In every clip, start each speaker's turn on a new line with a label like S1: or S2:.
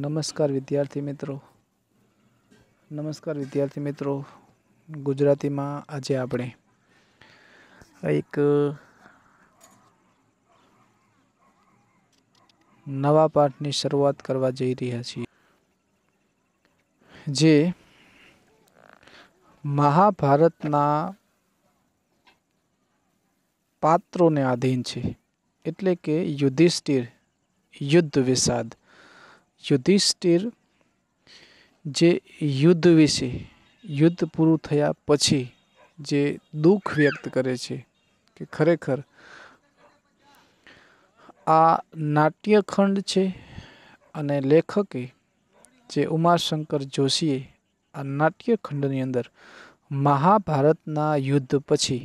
S1: નમસ્કાર વિદ્યાર્થી મિત્રો નમસ્કાર વિદ્યાર્થી મિત્રો ગુજરાતીમાં આજે આપણે એક નવા પાઠની શરૂઆત કરવા જઈ રહ્યા છીએ જે મહાભારતના પાત્રોને આધીન છે એટલે કે યુધિષ્ઠિર યુદ્ધ વિષાદ યુધિષ્ઠિર જે યુદ્ધ વિશે યુદ્ધ પૂરું થયા પછી જે દુઃખ વ્યક્ત કરે છે કે ખરેખર આ નાટ્યખંડ છે અને લેખકે જે ઉમાશંકર જોશીએ આ નાટ્યખંડની અંદર મહાભારતના યુદ્ધ પછી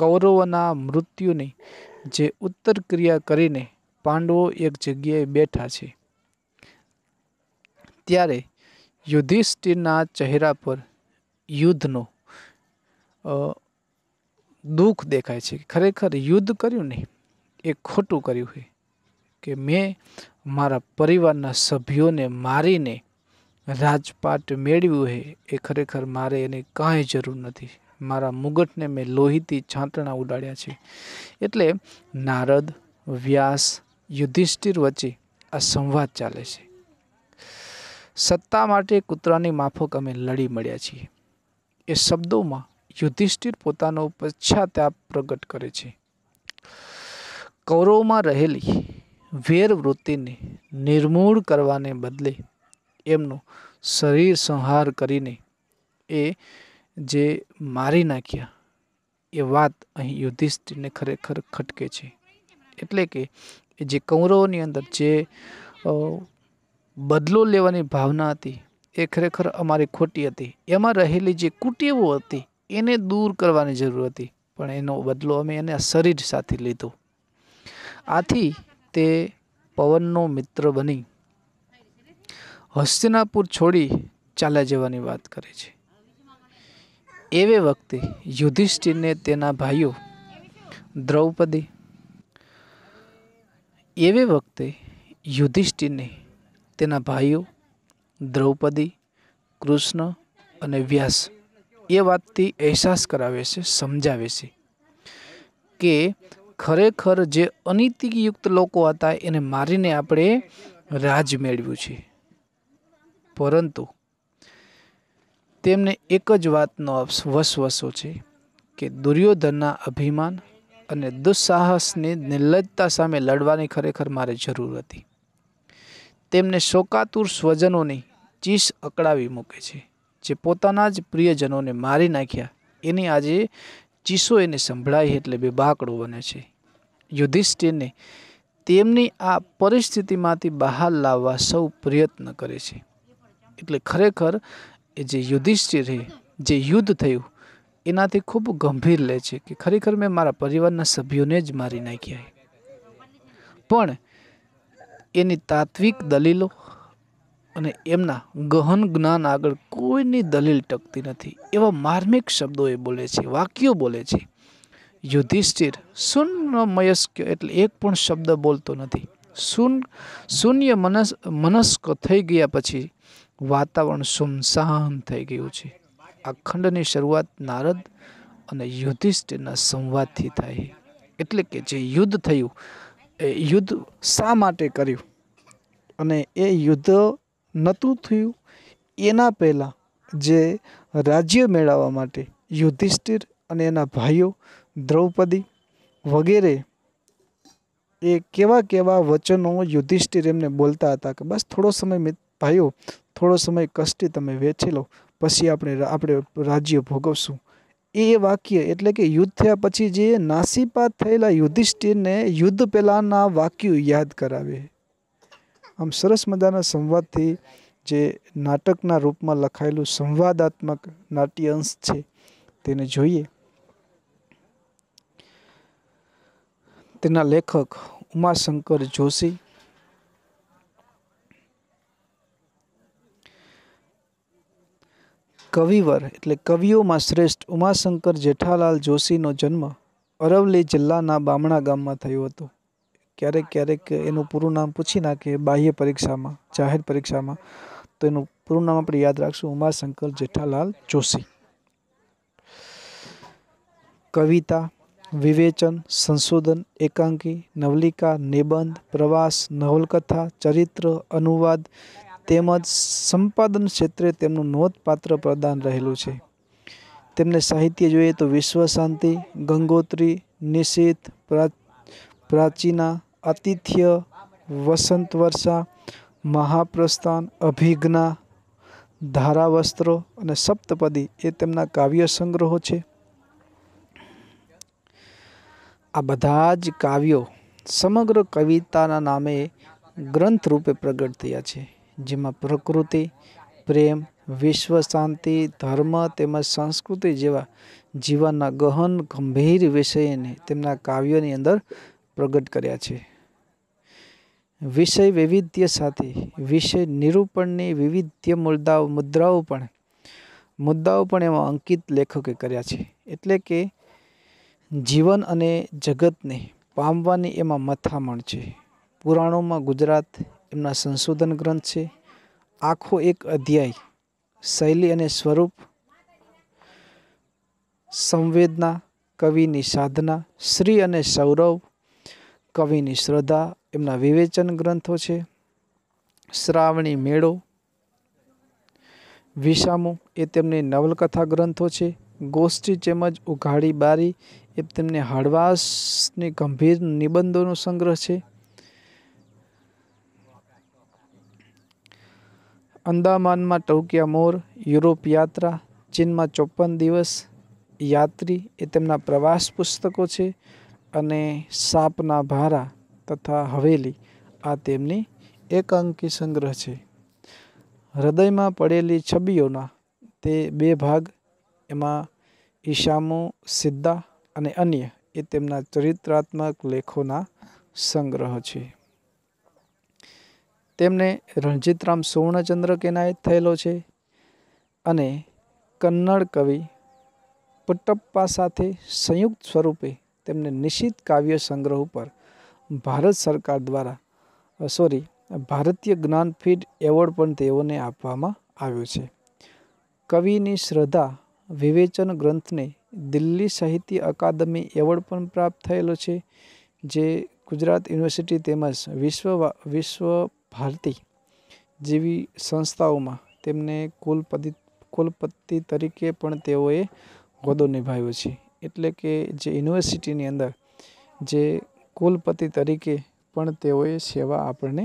S1: કૌરવોના મૃત્યુની જે ઉત્તર ક્રિયા કરીને પાંડવો એક જગ્યાએ બેઠા છે ત્યારે યુધિષ્ઠિરના ચહેરા પર યુદ્ધનો દુઃખ દેખાય છે ખરેખર યુદ્ધ કર્યું નહીં એ ખોટું કર્યું છે કે મેં મારા પરિવારના સભ્યોને મારીને રાજપાટ મેળવ્યું છે એ ખરેખર મારે એની કાંઈ જરૂર નથી મારા મુગટને મેં લોહીથી છાંટણા ઉડાડ્યા છે એટલે નારદ વ્યાસ યુધિષ્ઠિર વચ્ચે આ સંવાદ ચાલે છે સત્તા માટે કૂતરાની માફક અમે લડી મળ્યા છીએ એ શબ્દોમાં યુધિષ્ઠિર પોતાનો પશ્ચાતાપ પ્રગટ કરે છે કૌરવમાં રહેલી વેર વૃત્તિને નિર્મૂળ કરવાને બદલે એમનો શરીર સંહાર કરીને એ જે મારી નાખ્યા એ વાત અહીં યુધિષ્ઠિરને ખરેખર ખટકે છે એટલે કે જે કૌરવોની અંદર જે બદલો લેવાની ભાવના હતી એ ખરેખર અમારી ખોટી હતી એમાં રહેલી જે કુટેવો હતી એને દૂર કરવાની જરૂર હતી પણ એનો બદલો અમે એને શરીર સાથે લીધો આથી તે પવનનો મિત્ર બની હસ્તિનાપુર છોડી ચાલ્યા જવાની વાત કરે છે એવે વખતે યુધિષ્ઠિરને તેના ભાઈઓ દ્રૌપદી એવે વખતે યુધિષ્ઠિરને તેના ભાઈઓ દ્રૌપદી કૃષ્ણ અને વ્યાસ એ વાતથી અહેસાસ કરાવે છે સમજાવે છે કે ખરેખર જે અનીતિયુક્ત લોકો હતા એને મારીને આપણે રાજ મેળવ્યું છે પરંતુ તેમને એક જ વાતનો વસવસો છે કે દુર્યોધનના અભિમાન અને દુસ્સાહસની નિર્લજતા સામે લડવાની ખરેખર મારે જરૂર હતી તેમને શોકાતુર સ્વજનોની ચીસ અકળાવી મૂકે છે જે પોતાના જ પ્રિયજનોને મારી નાખ્યા એની આજે ચીસો એને સંભળાય એટલે બે બેબાકડો બને છે યુધિષ્ઠિરને તેમની આ પરિસ્થિતિમાંથી બહાર લાવવા સૌ પ્રયત્ન કરે છે એટલે ખરેખર એ જે યુધિષ્ઠિર જે યુદ્ધ થયું એનાથી ખૂબ ગંભીર લે છે કે ખરેખર મેં મારા પરિવારના સભ્યોને જ મારી નાખ્યા પણ એની તાત્વિક દલીલો અને એમના ગહન જ્ઞાન આગળ કોઈની દલીલ ટકતી નથી એવા માર્મિક શબ્દો એ બોલે છે વાક્યો બોલે છે યુધિષ્ઠિર શૂન્યમયસ્ક એટલે એક પણ શબ્દ બોલતો નથી શૂન શૂન્ય મનસ મનસ્ક થઈ ગયા પછી વાતાવરણ સુમસાન થઈ ગયું છે આ ખંડની શરૂઆત નારદ અને યુધિષ્ઠિરના સંવાદથી થાય એટલે કે જે યુદ્ધ થયું એ યુદ્ધ શા માટે કર્યું અને એ યુદ્ધ નહોતું થયું એના પહેલાં જે રાજ્ય મેળવવા માટે યુધિષ્ઠિર અને એના ભાઈઓ દ્રૌપદી વગેરે એ કેવા કેવા વચનો યુધિષ્ઠિર એમને બોલતા હતા કે બસ થોડો સમય ભાઈઓ થોડો સમય કષ્ટી તમે વેચી લો પછી આપણે આપણે રાજ્ય ભોગવશું એ વાક્ય એટલે કે યુદ્ધ થયા પછી જે નાસીપાત થયેલા યુધિષ્ઠિરને યુદ્ધ પહેલાંના વાક્યો યાદ કરાવે આમ સરસ મજાના સંવાદથી જે નાટકના રૂપમાં લખાયેલું સંવાદાત્મક નાટ્યાંશ છે તેને જોઈએ તેના લેખક ઉમાશંકર જોશી કવિવર એટલે કવિઓમાં શ્રેષ્ઠ ઉમાશંકર જેઠાલાલ જોશીનો જન્મ અરવલી જિલ્લાના બામણા ગામમાં થયો હતો ક્યારેક ક્યારેક એનું પૂરું નામ પૂછી નાખે બાહ્ય પરીક્ષામાં જાહેર પરીક્ષામાં તો એનું પૂરું નામ આપણે યાદ રાખશું ઉમાશંકર જેઠાલાલ જોશી કવિતા વિવેચન સંશોધન એકાંકી નવલિકા નિબંધ પ્રવાસ નવલકથા ચરિત્ર અનુવાદ તેમજ સંપાદન ક્ષેત્રે તેમનું નોંધપાત્ર પ્રદાન રહેલું છે તેમને સાહિત્ય જોઈએ તો વિશ્વ શાંતિ ગંગોત્રી નિશિત પ્રાચીના આતિથ્ય વસંત વર્ષા મહાપ્રસ્થાન અભિજ્ઞા ધારાવસ્ત્રો અને સપ્તપદી એ તેમના કાવ્ય સંગ્રહો છે આ બધા જ કાવ્યો સમગ્ર કવિતાના નામે ગ્રંથ રૂપે પ્રગટ થયા છે જેમાં પ્રકૃતિ પ્રેમ વિશ્વ શાંતિ ધર્મ તેમજ સંસ્કૃતિ જેવા જીવનના ગહન ગંભીર વિષયને તેમના કાવ્યોની અંદર પ્રગટ કર્યા છે વિષય વૈવિધ્ય સાથે વિષય નિરૂપણની વિવિધ્ય મુદ્દાઓ મુદ્રાઓ પણ મુદ્દાઓ પણ એમાં અંકિત લેખકે કર્યા છે એટલે કે જીવન અને જગતને પામવાની એમાં મથામણ છે પુરાણોમાં ગુજરાત એમના સંશોધન ગ્રંથ છે આખો એક અધ્યાય શૈલી અને સ્વરૂપ સંવેદના કવિની સાધના શ્રી અને સૌરવ કવિની શ્રદ્ધા એમના વિવેચન ગ્રંથો છે શ્રાવણી મેળો વિસામો એ તેમની નવલકથા ગ્રંથો છે ગોષ્ઠી તેમજ ઉઘાડી બારી એ તેમને હળવાશની ગંભીર નિબંધોનો સંગ્રહ છે અંદામાનમાં ટૌકિયા મોર યુરોપ યાત્રા ચીનમાં ચોપન દિવસ યાત્રી એ તેમના પ્રવાસ પુસ્તકો છે અને સાપના ભારા તથા હવેલી આ તેમની એકાંકી સંગ્રહ છે હૃદયમાં પડેલી છબીઓના તે બે ભાગ એમાં ઈશામુ સિદ્ધા અને અન્ય એ તેમના ચરિત્રાત્મક લેખોના સંગ્રહ છે તેમને રણજીતરામ સુવર્ણચંદ્રક એનાયત થયેલો છે અને કન્નડ કવિ પુટ્ટપ્પા સાથે સંયુક્ત સ્વરૂપે તેમને નિશ્ચિત કાવ્ય સંગ્રહ ઉપર ભારત સરકાર દ્વારા સોરી ભારતીય જ્ઞાનપીઠ એવોર્ડ પણ તેઓને આપવામાં આવ્યો છે કવિની શ્રદ્ધા વિવેચન ગ્રંથને દિલ્હી સાહિત્ય અકાદમી એવોર્ડ પણ પ્રાપ્ત થયેલો છે જે ગુજરાત યુનિવર્સિટી તેમજ વિશ્વ વિશ્વ ભારતી જેવી સંસ્થાઓમાં તેમને કુલપતિ કુલપતિ તરીકે પણ તેઓએ હોદ્દો નિભાવ્યો છે એટલે કે જે યુનિવર્સિટીની અંદર જે કુલપતિ તરીકે પણ તેઓએ સેવા આપણને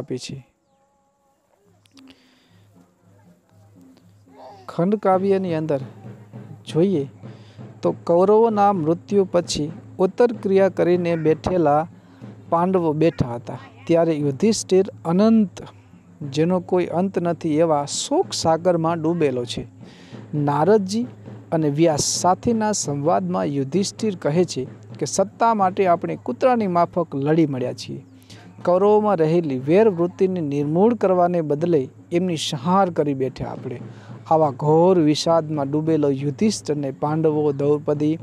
S1: આપી છે ખંડકાવ્યની અંદર જોઈએ તો કૌરવોના મૃત્યુ પછી ઉત્તર ક્રિયા કરીને બેઠેલા પાંડવો બેઠા હતા ત્યારે યુધિષ્ઠિર અનંત જેનો કોઈ અંત નથી એવા શોક સાગરમાં ડૂબેલો છે નારદજી અને વ્યાસ સાથીના સંવાદમાં યુધિષ્ઠિર કહે છે કે સત્તા માટે આપણે કૂતરાની માફક લડી મળ્યા છીએ કૌરવોમાં રહેલી વેરવૃત્તિને નિર્મૂળ કરવાને બદલે એમની સંહાર કરી બેઠ્યા આપણે આવા ઘોર વિષાદમાં ડૂબેલો યુધિષ્ઠને પાંડવો દ્રૌપદી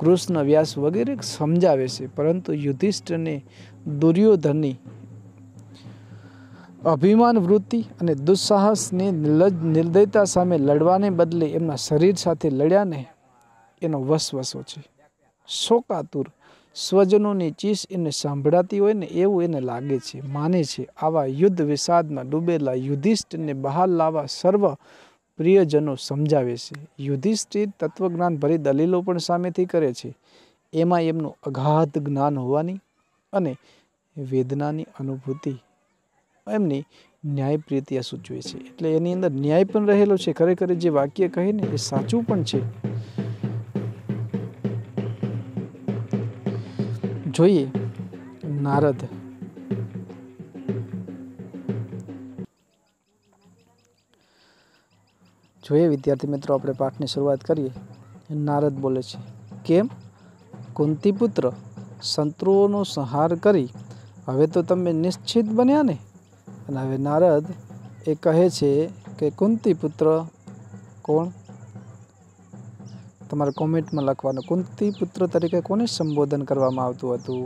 S1: કૃષ્ણ વ્યાસ વગેરે સમજાવે છે પરંતુ યુધિષ્ઠને દુર્યોધનની અભિમાન વૃત્તિ અને દુસ્સાહસની નિલજ નિર્દયતા સામે લડવાને બદલે એમના શરીર સાથે લડ્યાને એનો વસવસો છે શોકાતુર સ્વજનોની ચીસ એને સાંભળાતી હોય ને એવું એને લાગે છે માને છે આવા યુદ્ધ વિષાદમાં ડૂબેલા યુધિષ્ઠને બહાર લાવવા સર્વ પ્રિયજનો સમજાવે છે યુધિષ્ઠિર તત્વજ્ઞાન ભરી દલીલો પણ સામેથી કરે છે એમાં એમનું અગાધ જ્ઞાન હોવાની અને વેદનાની અનુભૂતિ એમની ન્યાયપ્રિયતા સૂચવે છે એટલે એની અંદર ન્યાય પણ રહેલો છે ખરેખર જે વાક્ય કહે ને એ સાચું પણ છે જોઈએ નારદ જોઈએ વિદ્યાર્થી મિત્રો આપણે પાઠની શરૂઆત કરીએ નારદ બોલે છે કેમ કુંતીપુત્ર શત્રુઓનો સંહાર કરી હવે તો તમે નિશ્ચિત બન્યા ને અને હવે નારદ એ કહે છે કે કુંતી પુત્ર કોણ તમારે કોમેન્ટમાં લખવાનું કુંતી પુત્ર તરીકે કોને સંબોધન કરવામાં આવતું હતું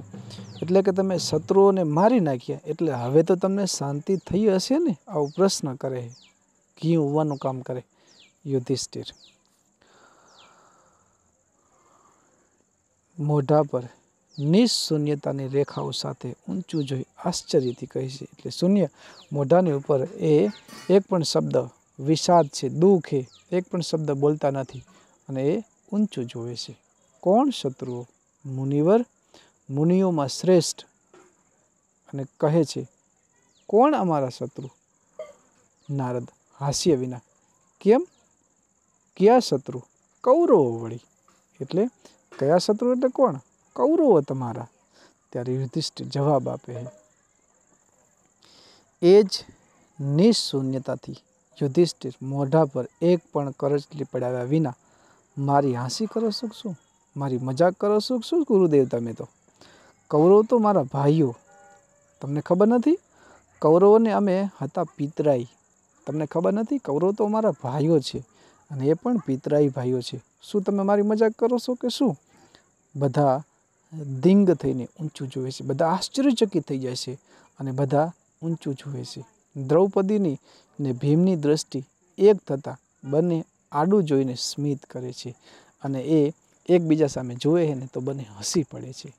S1: એટલે કે તમે શત્રુઓને મારી નાખ્યા એટલે હવે તો તમને શાંતિ થઈ હશે ને આવું પ્રશ્ન કરે ઘી હોવાનું કામ કરે યુધિષ્ઠિર મોઢા પર નિઃશૂન્યતાની રેખાઓ સાથે ઊંચું જોઈ આશ્ચર્યથી કહે છે એટલે શૂન્ય મોઢાની ઉપર એ એક પણ શબ્દ વિષાદ છે દુઃખ છે એક પણ શબ્દ બોલતા નથી અને એ ઊંચું જોવે છે કોણ શત્રુઓ મુનિવર મુનિઓમાં શ્રેષ્ઠ અને કહે છે કોણ અમારા શત્રુ નારદ હાસ્ય વિના કેમ કયા શત્રુ કૌરવો વળી એટલે કયા શત્રુ એટલે કોણ કૌરવો તમારા ત્યારે યુધિષ્ઠિર જવાબ આપે છે એ જ નિઃશૂન્યતાથી યુધિષ્ઠિર મોઢા પર એક પણ કરચલી પડાવ્યા વિના મારી હાંસી કરો શું મારી મજાક કરો શું ગુરુદેવ તમે તો કૌરવ તો મારા ભાઈઓ તમને ખબર નથી કૌરવોને અમે હતા પિતરાઈ તમને ખબર નથી કૌરવ તો અમારા ભાઈઓ છે અને એ પણ પિતરાઈ ભાઈઓ છે શું તમે મારી મજાક કરો છો કે શું બધા દિંગ થઈને ઊંચું જુએ છે બધા આશ્ચર્યચકિત થઈ જાય છે અને બધા ઊંચું જુએ છે દ્રૌપદીની ને ભીમની દ્રષ્ટિ એક થતાં બંને આડું જોઈને સ્મિત કરે છે અને એ એકબીજા સામે જુએ છે ને તો બંને હસી પડે છે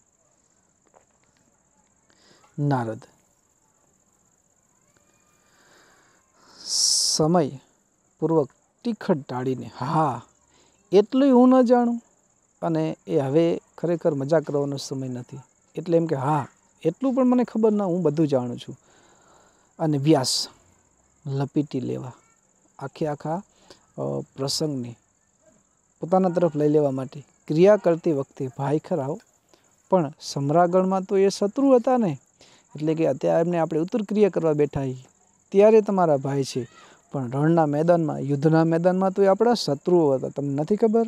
S1: નારદ સમય પૂર્વક તીખટ ટાળીને હા એટલું હું ન જાણું અને એ હવે ખરેખર મજા કરવાનો સમય નથી એટલે એમ કે હા એટલું પણ મને ખબર ના હું બધું જાણું છું અને વ્યાસ લપેટી લેવા આખે આખા પ્રસંગને પોતાના તરફ લઈ લેવા માટે ક્રિયા કરતી વખતે ભાઈ ખરાવ પણ સમ્રાગણમાં તો એ શત્રુ હતા ને એટલે કે અત્યારે એમને આપણે ઉત્તર ક્રિયા કરવા બેઠા ત્યારે તમારા ભાઈ છે પણ રણના મેદાનમાં યુદ્ધના મેદાનમાં તો એ આપણા શત્રુઓ હતા તમને નથી ખબર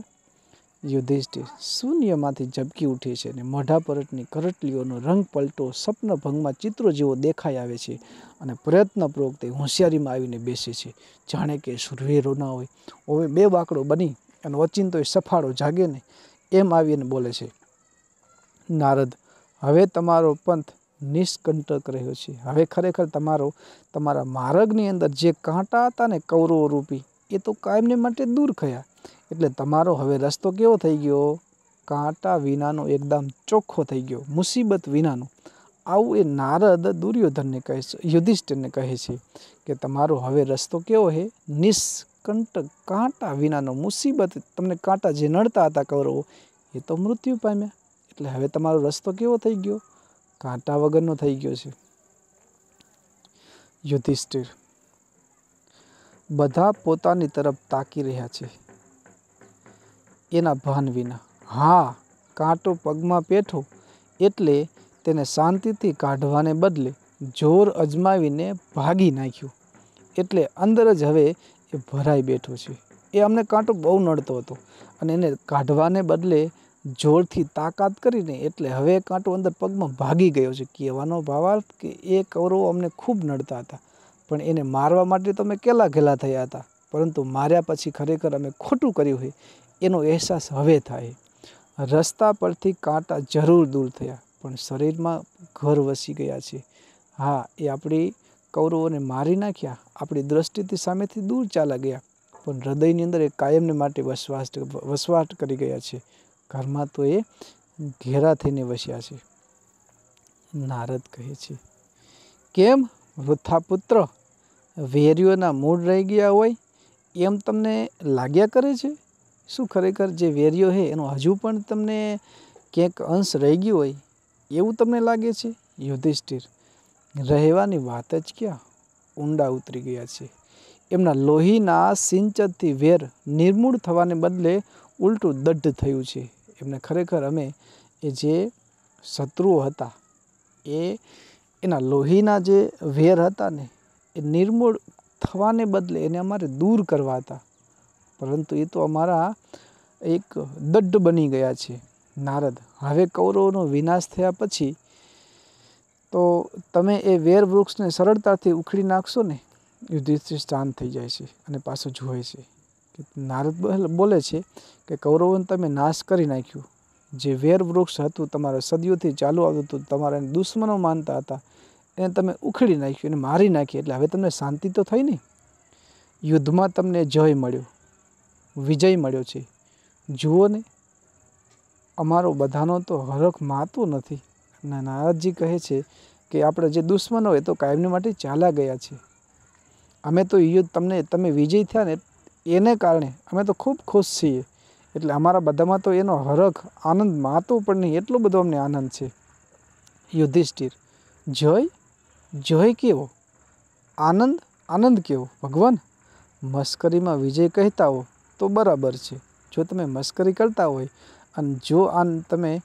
S1: યુધિષ્ઠિર શૂન્યમાંથી ઝબકી ઉઠે છે અને મોઢા પરટની કરટલીઓનો રંગ પલટો સ્વપ્નભંગમાં ચિત્રો જેવો દેખાઈ આવે છે અને પ્રયત્નપૂર્વક તે હોશિયારીમાં આવીને બેસે છે જાણે કે સુરવીરો ના હોય હવે બે બાકડો બની અને ઓચિંતો સફાળો જાગે ને એમ આવીને બોલે છે નારદ હવે તમારો પંથ નિષ્કંટક રહ્યો છે હવે ખરેખર તમારો તમારા માર્ગની અંદર જે કાંટા હતા ને કૌરવો રૂપી એ તો કાયમને માટે દૂર થયા એટલે તમારો હવે રસ્તો કેવો થઈ ગયો કાંટા વિનાનો એકદમ ચોખ્ખો થઈ ગયો મુસીબત વિનાનો આવું એ નારદ દુર્યોધનને કહે છે યુધિષ્ઠિરને કહે છે કે તમારો હવે રસ્તો કેવો છે નિષ્કંટક કાંટા વિનાનો મુસીબત તમને કાંટા જે નડતા હતા કૌરવો એ તો મૃત્યુ પામ્યા એટલે હવે તમારો રસ્તો કેવો થઈ ગયો કાંટા વગરનો થઈ ગયો છે યુધિષ્ઠિર બધા પોતાની તરફ તાકી રહ્યા છે એના ભાન વિના હા કાંટો પગમાં પેઠો એટલે તેને શાંતિથી કાઢવાને બદલે જોર અજમાવીને ભાગી નાખ્યું એટલે અંદર જ હવે એ ભરાઈ બેઠો છે એ અમને કાંટો બહુ નડતો હતો અને એને કાઢવાને બદલે જોરથી તાકાત કરીને એટલે હવે કાંટો અંદર પગમાં ભાગી ગયો છે કહેવાનો ભાવાર્થ કે એ કૌરવો અમને ખૂબ નડતા હતા પણ એને મારવા માટે તો અમે કેલા ઘેલા થયા હતા પરંતુ માર્યા પછી ખરેખર અમે ખોટું કર્યું હોય એનો અહેસાસ હવે થાય રસ્તા પરથી કાંટા જરૂર દૂર થયા પણ શરીરમાં ઘર વસી ગયા છે હા એ આપણી કૌરવોને મારી નાખ્યા આપણી દ્રષ્ટિથી સામેથી દૂર ચાલા ગયા પણ હૃદયની અંદર એ કાયમને માટે વસવાટ વસવાટ કરી ગયા છે ઘરમાં તો એ ઘેરા થઈને વસ્યા છે નારદ કહે છે કેમ વૃથા પુત્ર વેરીઓના મૂળ રહી ગયા હોય એમ તમને લાગ્યા કરે છે શું ખરેખર જે વેરીઓ છે એનો હજુ પણ તમને ક્યાંક અંશ રહી ગયો હોય એવું તમને લાગે છે યુધિષ્ઠિર રહેવાની વાત જ ક્યાં ઊંડા ઉતરી ગયા છે એમના લોહીના સિંચતથી વેર નિર્મૂળ થવાને બદલે ઉલટું દઢ થયું છે એમને ખરેખર અમે એ જે શત્રુઓ હતા એ એના લોહીના જે વેર હતા ને એ નિર્મૂળ થવાને બદલે એને અમારે દૂર કરવા હતા પરંતુ એ તો અમારા એક દઢ બની ગયા છે નારદ હવે કૌરવોનો વિનાશ થયા પછી તો તમે એ વેર વૃક્ષને સરળતાથી ઉખડી નાખશો ને યુધિષ્ઠિર શાંત થઈ જાય છે અને પાછો જુએ છે નારદ બોલે છે કે કૌરવોને તમે નાશ કરી નાખ્યું જે વેર વૃક્ષ હતું તમારા સદીઓથી ચાલુ આવતું હતું તમારા દુશ્મનો માનતા હતા એને તમે ઉખડી નાખ્યું એને મારી નાખી એટલે હવે તમને શાંતિ તો થઈ નહીં યુદ્ધમાં તમને જય મળ્યો વિજય મળ્યો છે જુઓ ને અમારો બધાનો તો હરખ માતો નથી અને નારાજજી કહે છે કે આપણે જે દુશ્મનો એ તો કાયમને માટે ચાલ્યા ગયા છે અમે તો યુદ્ધ તમને તમે વિજય થયા ને એને કારણે અમે તો ખૂબ ખુશ છીએ એટલે અમારા બધામાં તો એનો હરખ આનંદ માતો પણ નહીં એટલો બધો અમને આનંદ છે યુધિષ્ઠિર જય જય કેવો આનંદ આનંદ કેવો ભગવાન મશ્કરીમાં વિજય કહેતા હો તો બરાબર છે જો તમે મશ્કરી કરતા હોય અને જો આન તમે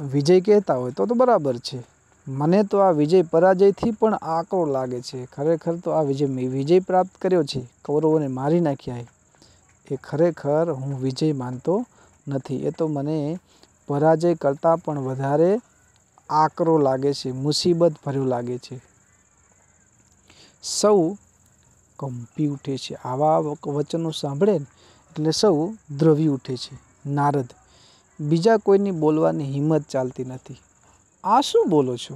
S1: વિજય કહેતા હોય તો તો બરાબર છે મને તો આ વિજય પરાજયથી પણ આકરો લાગે છે ખરેખર તો આ વિજય મેં વિજય પ્રાપ્ત કર્યો છે કૌરવોને મારી નાખ્યા એ ખરેખર હું વિજય માનતો નથી એ તો મને પરાજય કરતાં પણ વધારે આકરો લાગે છે મુસીબત ભર્યું લાગે છે સૌ કંપી ઉઠે છે આવા વચનો સાંભળે ને એટલે સૌ દ્રવી ઉઠે છે નારદ બીજા કોઈની બોલવાની હિંમત ચાલતી નથી આ શું બોલો છો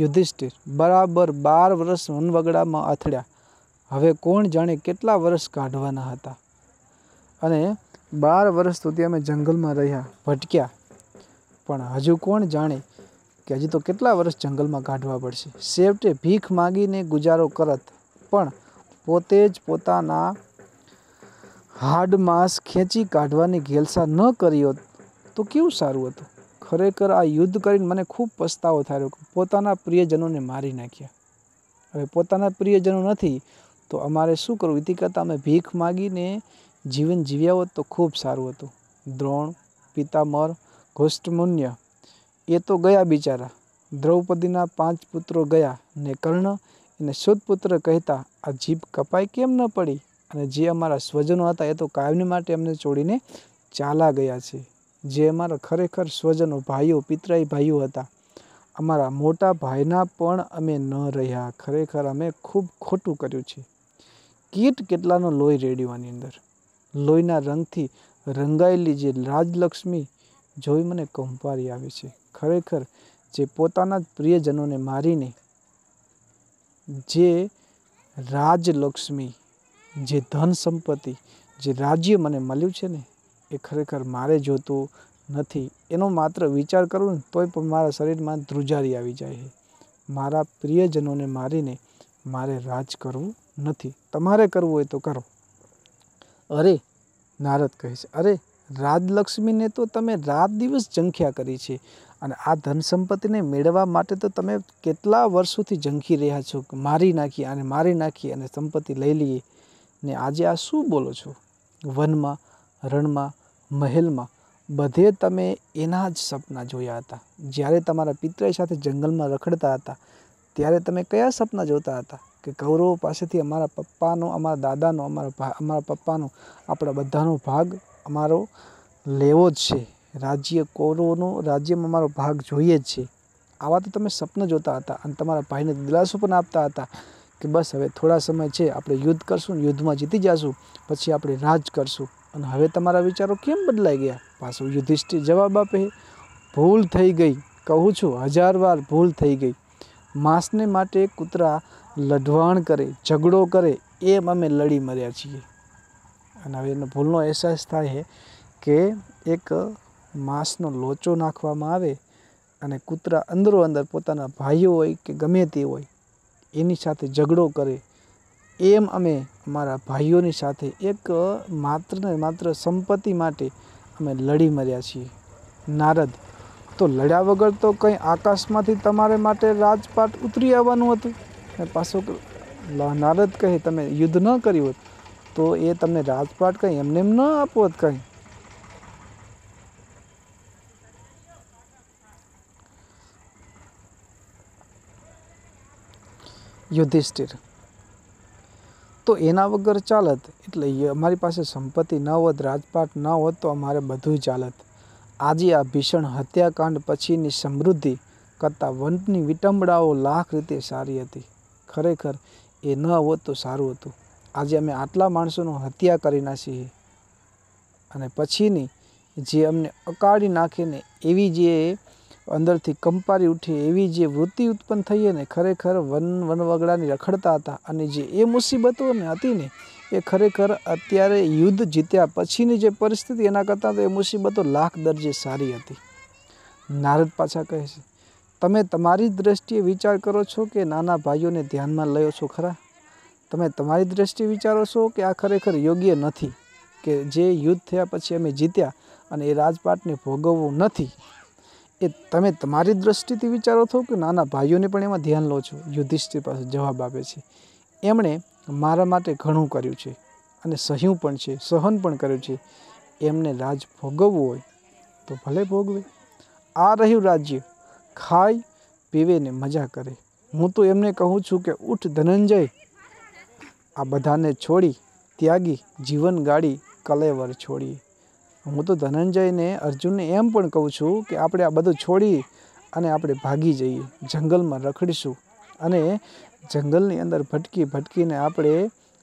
S1: યુધિષ્ઠિર બરાબર બાર વર્ષ વનવગડામાં અથડ્યા હવે કોણ જાણે કેટલા વર્ષ કાઢવાના હતા અને બાર વર્ષ સુધી અમે જંગલમાં રહ્યા ભટક્યા પણ હજુ કોણ જાણે કે હજી તો કેટલા વર્ષ જંગલમાં કાઢવા પડશે સેવટે ભીખ માગીને ગુજારો કરત પણ પોતે જ પોતાના હાડ માંસ ખેંચી કાઢવાની ઘેલસા ન કરી હોત તો કેવું સારું હતું ખરેખર આ યુદ્ધ કરીને મને ખૂબ પસ્તાવો થયો પોતાના પ્રિયજનોને મારી નાખ્યા હવે પોતાના પ્રિયજનો નથી તો અમારે શું કરવું એથી કરતાં અમે ભીખ માગીને જીવન જીવ્યા હોત તો ખૂબ સારું હતું દ્રોણ પિતામર ઘોષ્ટમુન્ય એ તો ગયા બિચારા દ્રૌપદીના પાંચ પુત્રો ગયા ને કર્ણ અને શોધપુત્ર કહેતા આ જીભ કપાઈ કેમ ન પડી અને જે અમારા સ્વજનો હતા એ તો કાયમને માટે અમને છોડીને ચાલા ગયા છે જે અમારા ખરેખર સ્વજનો ભાઈઓ પિતરાઈ ભાઈઓ હતા અમારા મોટા ભાઈના પણ અમે ન રહ્યા ખરેખર અમે ખૂબ ખોટું કર્યું છે કીટ કેટલાનો લોહી રેડ્યોની અંદર લોહીના રંગથી રંગાયેલી જે રાજલક્ષ્મી જોઈ મને કંપારી આવી છે ખરેખર જે પોતાના જ પ્રિયજનોને મારીને જે રાજલક્ષ્મી જે ધન સંપત્તિ જે રાજ્ય મને મળ્યું છે ને એ ખરેખર મારે જોતું નથી એનો માત્ર વિચાર કરું ને તોય પણ મારા શરીરમાં ધ્રુજારી આવી જાય છે મારા પ્રિયજનોને મારીને મારે રાજ કરવું નથી તમારે કરવું હોય તો કરો અરે નારદ કહે છે અરે રાજલક્ષ્મીને તો તમે રાત દિવસ જંખ્યા કરી છે અને આ ધન સંપત્તિને મેળવવા માટે તો તમે કેટલા વર્ષોથી ઝંખી રહ્યા છો મારી નાખી અને મારી નાખી અને સંપત્તિ લઈ લઈએ ને આજે આ શું બોલો છો વનમાં રણમાં મહેલમાં બધે તમે એના જ સપના જોયા હતા જ્યારે તમારા પિતરાઈ સાથે જંગલમાં રખડતા હતા ત્યારે તમે કયા સપના જોતા હતા કે કૌરવો પાસેથી અમારા પપ્પાનો અમારા દાદાનો અમારા અમારા પપ્પાનો આપણા બધાનો ભાગ અમારો લેવો જ છે રાજ્ય કૌરવોનો રાજ્યમાં મારો ભાગ જોઈએ જ છે આવા તો તમે સપના જોતા હતા અને તમારા ભાઈને દિલાસો પણ આપતા હતા કે બસ હવે થોડા સમય છે આપણે યુદ્ધ કરશું યુદ્ધમાં જીતી જશું પછી આપણે રાજ કરશું અને હવે તમારા વિચારો કેમ બદલાઈ ગયા પાછું યુધિષ્ઠિર જવાબ આપે ભૂલ થઈ ગઈ કહું છું હજાર વાર ભૂલ થઈ ગઈ માંસને માટે કૂતરા લઢવાણ કરે ઝઘડો કરે એમ અમે લડી મર્યા છીએ અને હવે એનો ભૂલનો અહેસાસ થાય છે કે એક માંસનો લોચો નાખવામાં આવે અને કૂતરા અંદરો અંદર પોતાના ભાઈઓ હોય કે ગમે તે હોય એની સાથે ઝઘડો કરે એમ અમે અમારા ભાઈઓની સાથે એક માત્ર ને માત્ર સંપત્તિ માટે અમે લડી મર્યા છીએ નારદ તો લડ્યા વગર તો કંઈ આકાશમાંથી તમારે માટે રાજપાટ ઉતરી આવવાનું હતું ને પાછું નારદ કહે તમે યુદ્ધ ન કર્યું હોત તો એ તમને રાજપાટ કંઈ એમને એમ ન આપો હોત કંઈ યુધિષ્ઠિર તો એના વગર ચાલત એટલે અમારી પાસે સંપત્તિ ન હોત રાજપાટ ન હોત તો અમારે બધું ચાલત આજે આ ભીષણ હત્યાકાંડ પછીની સમૃદ્ધિ કરતાં વંટની વિટંબડાઓ લાખ રીતે સારી હતી ખરેખર એ ન હોત તો સારું હતું આજે અમે આટલા માણસોનું હત્યા કરી નાખીએ અને પછીની જે અમને અકાળી નાખીને એવી જે અંદરથી કંપારી ઉઠી એવી જે વૃત્તિ ઉત્પન્ન થઈ ને ખરેખર વન વનવગડાની રખડતા હતા અને જે એ મુસીબતોને હતી ને એ ખરેખર અત્યારે યુદ્ધ જીત્યા પછીની જે પરિસ્થિતિ એના કરતાં તો એ મુસીબતો લાખ દરજે સારી હતી નારદ પાછા કહે છે તમે તમારી દ્રષ્ટિએ વિચાર કરો છો કે નાના ભાઈઓને ધ્યાનમાં લયો છો ખરા તમે તમારી દ્રષ્ટિએ વિચારો છો કે આ ખરેખર યોગ્ય નથી કે જે યુદ્ધ થયા પછી અમે જીત્યા અને એ રાજપાટને ભોગવવું નથી એ તમે તમારી દ્રષ્ટિથી વિચારો છો કે નાના ભાઈઓને પણ એમાં ધ્યાન લો છો યુધિષ્ઠિર પાસે જવાબ આપે છે એમણે મારા માટે ઘણું કર્યું છે અને સહ્યું પણ છે સહન પણ કર્યું છે એમને રાજ ભોગવવું હોય તો ભલે ભોગવે આ રહ્યું રાજ્ય ખાય પીવે ને મજા કરે હું તો એમને કહું છું કે ઉઠ ધનંજય આ બધાને છોડી ત્યાગી જીવન ગાડી કલેવર છોડીએ હું તો ધનંજયને અર્જુનને એમ પણ કહું છું કે આપણે આ બધું છોડી અને આપણે ભાગી જઈએ જંગલમાં રખડીશું અને જંગલની અંદર ભટકી ભટકીને આપણે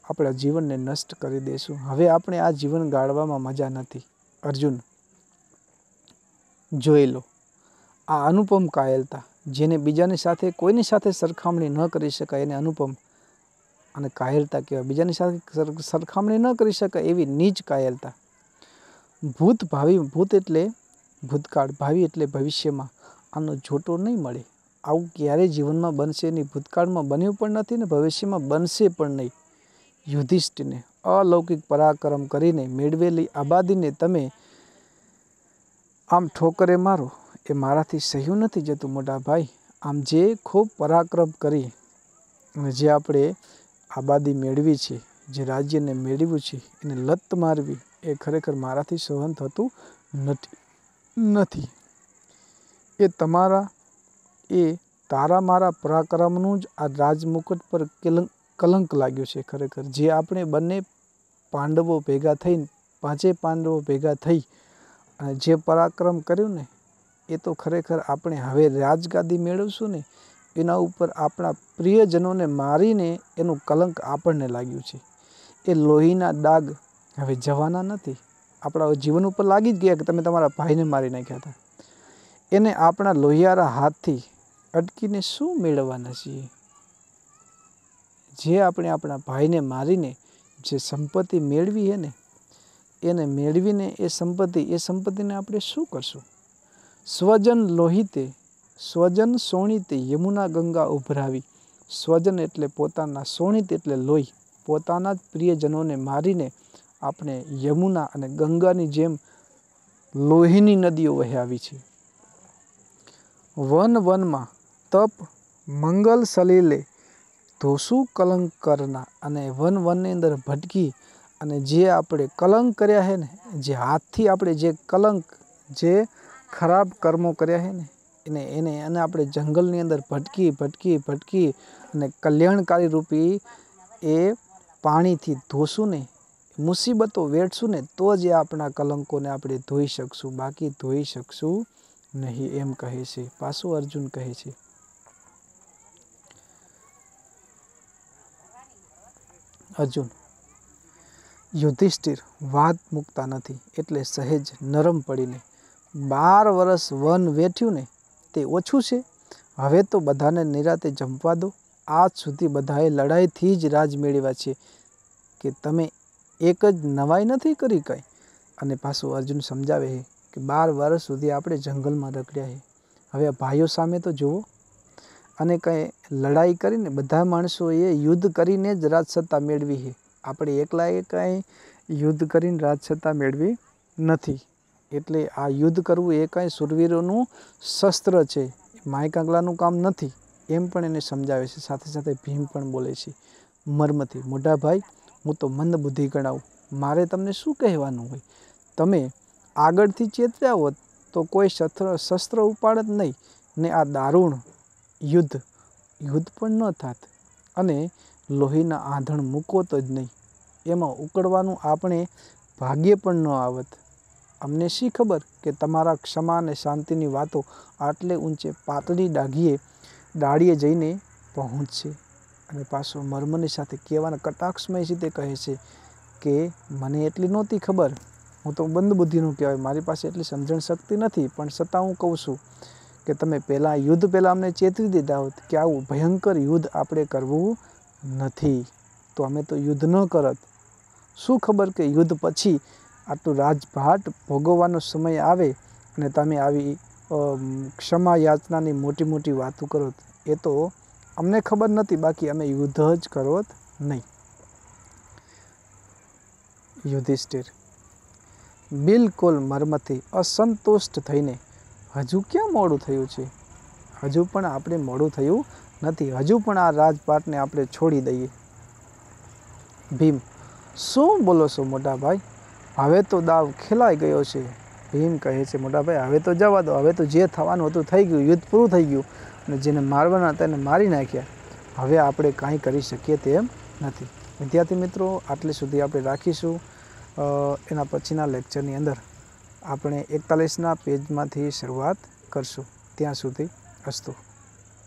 S1: આપણા જીવનને નષ્ટ કરી દઈશું હવે આપણે આ જીવન ગાળવામાં મજા નથી અર્જુન જોઈ લો આ અનુપમ કાયલતા જેને બીજાની સાથે કોઈની સાથે સરખામણી ન કરી શકાય એને અનુપમ અને કાયલતા કહેવાય બીજાની સાથે સરખામણી ન કરી શકાય એવી નીચ કાયલતા ભૂત ભાવિ ભૂત એટલે ભૂતકાળ ભાવિ એટલે ભવિષ્યમાં આનો જોટો નહીં મળે આવું ક્યારેય જીવનમાં બનશે નહીં ભૂતકાળમાં બન્યું પણ નથી ને ભવિષ્યમાં બનશે પણ નહીં યુધિષ્ઠિને અલૌકિક પરાક્રમ કરીને મેળવેલી આબાદીને તમે આમ ઠોકરે મારો એ મારાથી સહ્યું નથી જતું મોટા ભાઈ આમ જે ખૂબ પરાક્રમ કરી અને જે આપણે આબાદી મેળવી છે જે રાજ્યને મેળવ્યું છે એને લત મારવી એ ખરેખર મારાથી સહન થતું નથી નથી એ તમારા એ તારા મારા પરાક્રમનું જ આ રાજમુકટ પર કલંક કલંક લાગ્યો છે ખરેખર જે આપણે બંને પાંડવો ભેગા થઈને પાંચે પાંડવો ભેગા થઈ અને જે પરાક્રમ કર્યું ને એ તો ખરેખર આપણે હવે રાજગાદી મેળવશું ને એના ઉપર આપણા પ્રિયજનોને મારીને એનું કલંક આપણને લાગ્યું છે એ લોહીના ડાગ હવે જવાના નથી આપણા જીવન ઉપર લાગી જ ગયા કે તમે તમારા ભાઈને મારી નાખ્યા હતા એને આપણા લોહિયારા હાથથી અટકીને શું મેળવવાના છીએ જે આપણે આપણા ભાઈને મારીને જે સંપત્તિ મેળવી છે ને એને મેળવીને એ સંપત્તિ એ સંપત્તિને આપણે શું કરશું સ્વજન લોહિતે સ્વજન સોણિતે યમુના ગંગા ઉભરાવી સ્વજન એટલે પોતાના સોણિત એટલે લોહી પોતાના જ પ્રિયજનોને મારીને આપણે યમુના અને ગંગાની જેમ લોહીની નદીઓ વહી આવી છે વન વનમાં તપ મંગલ સલીલે ધોસું કલંક કરના અને વન વનની અંદર ભટકી અને જે આપણે કલંક કર્યા છે ને જે હાથથી આપણે જે કલંક જે ખરાબ કર્મો કર્યા છે ને એને એને એને આપણે જંગલની અંદર ભટકી ભટકી ભટકી અને કલ્યાણકારી રૂપી એ પાણીથી ધોસું ને મુસીબતો વેઠશું ને તો જ એ આપણા કલંકોને આપણે ધોઈ શકશું બાકી ધોઈ શકશું નહીં એમ કહે છે પાછું અર્જુન કહે છે અર્જુન યુધિષ્ઠિર વાત મૂકતા નથી એટલે સહેજ નરમ પડીને બાર વર્ષ વન વેઠ્યું ને તે ઓછું છે હવે તો બધાને નિરાતે જમવા દો આજ સુધી બધાએ લડાઈથી જ રાજ મેળવ્યા છે કે તમે એક જ નવાઈ નથી કરી કંઈ અને પાછું અર્જુન સમજાવે છે કે બાર વર્ષ સુધી આપણે જંગલમાં રખડ્યા છે હવે આ ભાઈઓ સામે તો જુઓ અને કંઈ લડાઈ કરીને બધા માણસોએ યુદ્ધ કરીને જ રાજસત્તા મેળવી છે આપણે એકલા એ કાંઈ યુદ્ધ કરીને રાજસત્તા મેળવી નથી એટલે આ યુદ્ધ કરવું એ કાંઈ સુરવીરોનું શસ્ત્ર છે માયકાંગલાનું કામ નથી એમ પણ એને સમજાવે છે સાથે સાથે ભીમ પણ બોલે છે મર્મથી મોટા ભાઈ હું તો બુદ્ધિ ગણાવું મારે તમને શું કહેવાનું હોય તમે આગળથી ચેતર્યા હોત તો કોઈ શસ્ત્ર શસ્ત્ર ઉપાડત નહીં ને આ દારૂણ યુદ્ધ યુદ્ધ પણ ન થાત અને લોહીના આંધણ મૂકોત જ નહીં એમાં ઉકળવાનું આપણે ભાગ્ય પણ ન આવત અમને શી ખબર કે તમારા ક્ષમા અને શાંતિની વાતો આટલે ઊંચે પાતળી ડાઘીએ ડાળીએ જઈને પહોંચશે અને પાછો મર્મની સાથે કહેવાના કટાક્ષમય રીતે કહે છે કે મને એટલી નહોતી ખબર હું તો બંધ બુદ્ધિનું કહેવાય મારી પાસે એટલી સમજણ શક્તિ નથી પણ છતાં હું કહું છું કે તમે પહેલાં યુદ્ધ પહેલાં અમને ચેતવી દીધા હોત કે આવું ભયંકર યુદ્ધ આપણે કરવું નથી તો અમે તો યુદ્ધ ન કરત શું ખબર કે યુદ્ધ પછી આટલું રાજભાટ ભોગવવાનો સમય આવે અને તમે આવી ક્ષમા યાચનાની મોટી મોટી વાતો કરો એ તો અમને ખબર નથી બાકી અમે યુદ્ધ જ કરવત નહીં યુધિષ્ઠિર બિલકુલ મરમથી અસંતુષ્ટ થઈને હજુ ક્યાં મોડું થયું છે હજુ પણ આપણે મોડું થયું નથી હજુ પણ આ રાજપાટને આપણે છોડી દઈએ ભીમ શું બોલો છો મોટા ભાઈ હવે તો દાવ ખેલાઈ ગયો છે ભીમ કહે છે મોટા ભાઈ હવે તો જવા દો હવે તો જે થવાનું હતું થઈ ગયું યુદ્ધ પૂરું થઈ ગયું અને જેને મારવાના હતા એને મારી નાખ્યા હવે આપણે કાંઈ કરી શકીએ તેમ નથી વિદ્યાર્થી મિત્રો આટલી સુધી આપણે રાખીશું એના પછીના લેક્ચરની અંદર આપણે એકતાલીસના પેજમાંથી શરૂઆત કરશું ત્યાં સુધી અસ્તું